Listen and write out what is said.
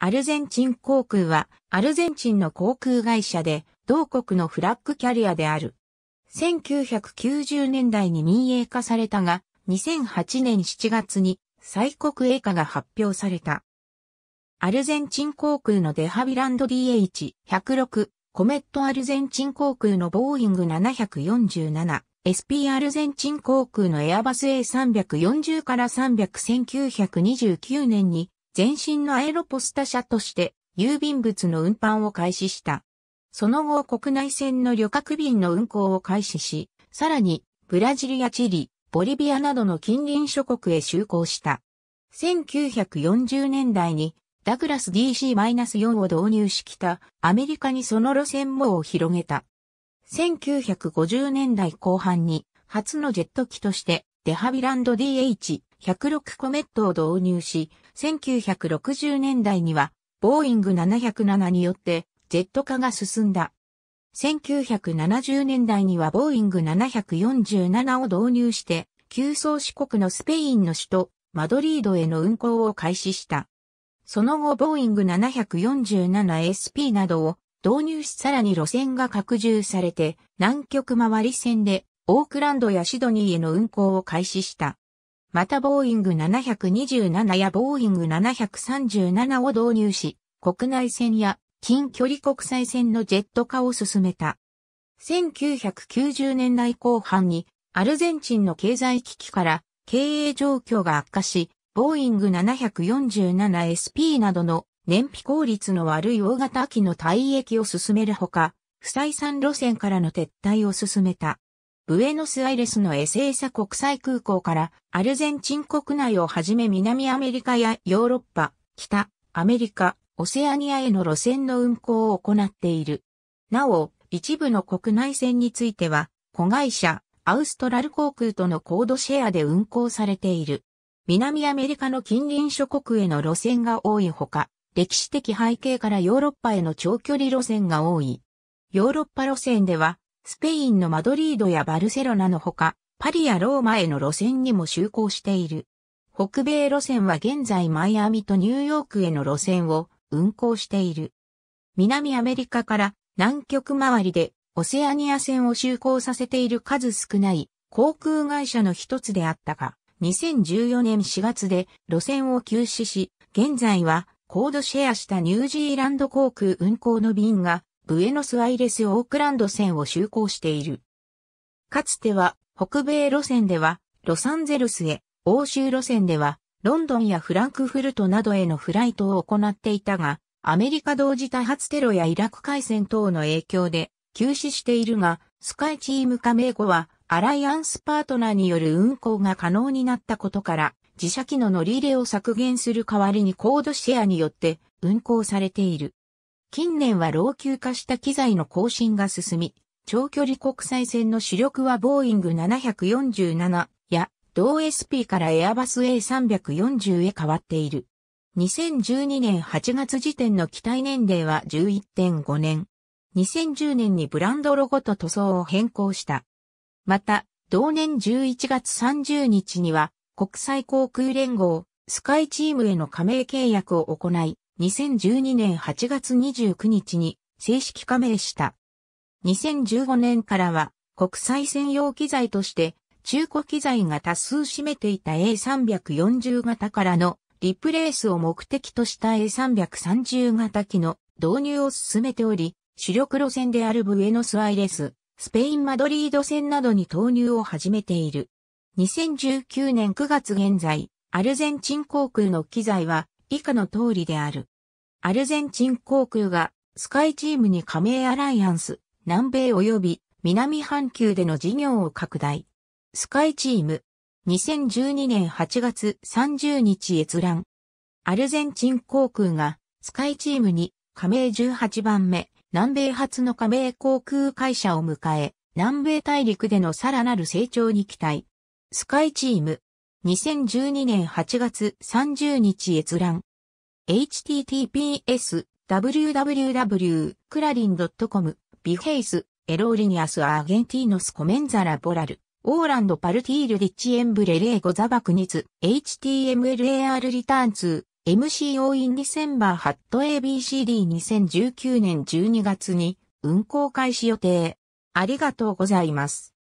アルゼンチン航空は、アルゼンチンの航空会社で、同国のフラッグキャリアである。1990年代に民営化されたが、2008年7月に、再国営化が発表された。アルゼンチン航空のデハビランド DH106、コメットアルゼンチン航空のボーイング747、SP アルゼンチン航空のエアバス A340 から3001929年に前身のアエロポスタ社として郵便物の運搬を開始した。その後国内線の旅客便の運行を開始し、さらにブラジルやチリ、ボリビアなどの近隣諸国へ就航した。1940年代にダグラス DC-4 を導入したアメリカにその路線網を広げた。1950年代後半に初のジェット機としてデハビランド DH 106コメットを導入し、1960年代には、ボーイング707によって、ジェット化が進んだ。1970年代にはボーイング747を導入して、旧宗四国のスペインの首都、マドリードへの運行を開始した。その後、ボーイング 747SP などを導入しさらに路線が拡充されて、南極回り線で、オークランドやシドニーへの運行を開始した。またボーイング727やボーイング737を導入し、国内線や近距離国際線のジェット化を進めた。1990年代後半にアルゼンチンの経済危機から経営状況が悪化し、ボーイング 747SP などの燃費効率の悪い大型機の退役を進めるほか、不採算路線からの撤退を進めた。ブエノスアイレスのエセイサ国際空港からアルゼンチン国内をはじめ南アメリカやヨーロッパ、北、アメリカ、オセアニアへの路線の運行を行っている。なお、一部の国内線については、子会社、アウストラル航空とのコードシェアで運行されている。南アメリカの近隣諸国への路線が多いほか、歴史的背景からヨーロッパへの長距離路線が多い。ヨーロッパ路線では、スペインのマドリードやバルセロナのほか、パリやローマへの路線にも就航している。北米路線は現在マイアミとニューヨークへの路線を運行している。南アメリカから南極周りでオセアニア線を就航させている数少ない航空会社の一つであったが、2014年4月で路線を休止し、現在はコードシェアしたニュージーランド航空運航の便がブエノスアイレス・オークランド線を就航している。かつては、北米路線では、ロサンゼルスへ、欧州路線では、ロンドンやフランクフルトなどへのフライトを行っていたが、アメリカ同時多発テロやイラク海戦等の影響で休止しているが、スカイチーム加盟後は、アライアンスパートナーによる運航が可能になったことから、自社機の乗り入れを削減する代わりにコードシェアによって運航されている。近年は老朽化した機材の更新が進み、長距離国際線の主力はボーイング747や同 SP からエアバス A340 へ変わっている。2012年8月時点の機体年齢は11.5年。2010年にブランドロゴと塗装を変更した。また、同年11月30日には国際航空連合スカイチームへの加盟契約を行い、2012年8月29日に正式加盟した。2015年からは国際専用機材として中古機材が多数占めていた A340 型からのリプレースを目的とした A330 型機の導入を進めており、主力路線であるブエノスアイレス、スペインマドリード線などに投入を始めている。2019年9月現在、アルゼンチン航空の機材は以下の通りである。アルゼンチン航空がスカイチームに加盟アライアンス、南米及び南半球での事業を拡大。スカイチーム、2012年8月30日閲覧。アルゼンチン航空がスカイチームに加盟18番目、南米初の加盟航空会社を迎え、南米大陸でのさらなる成長に期待。スカイチーム、2012年8月30日閲覧。https www クラリン .com ビフェイスエローリニアスアーゲンティーノスコメンザラボラルオーランドパルティールディッチエンブレレーゴザバクニツ HTMLAR リターンー MCO インディセンバーハット a ABCD2019 年12月に運行開始予定。ありがとうございます。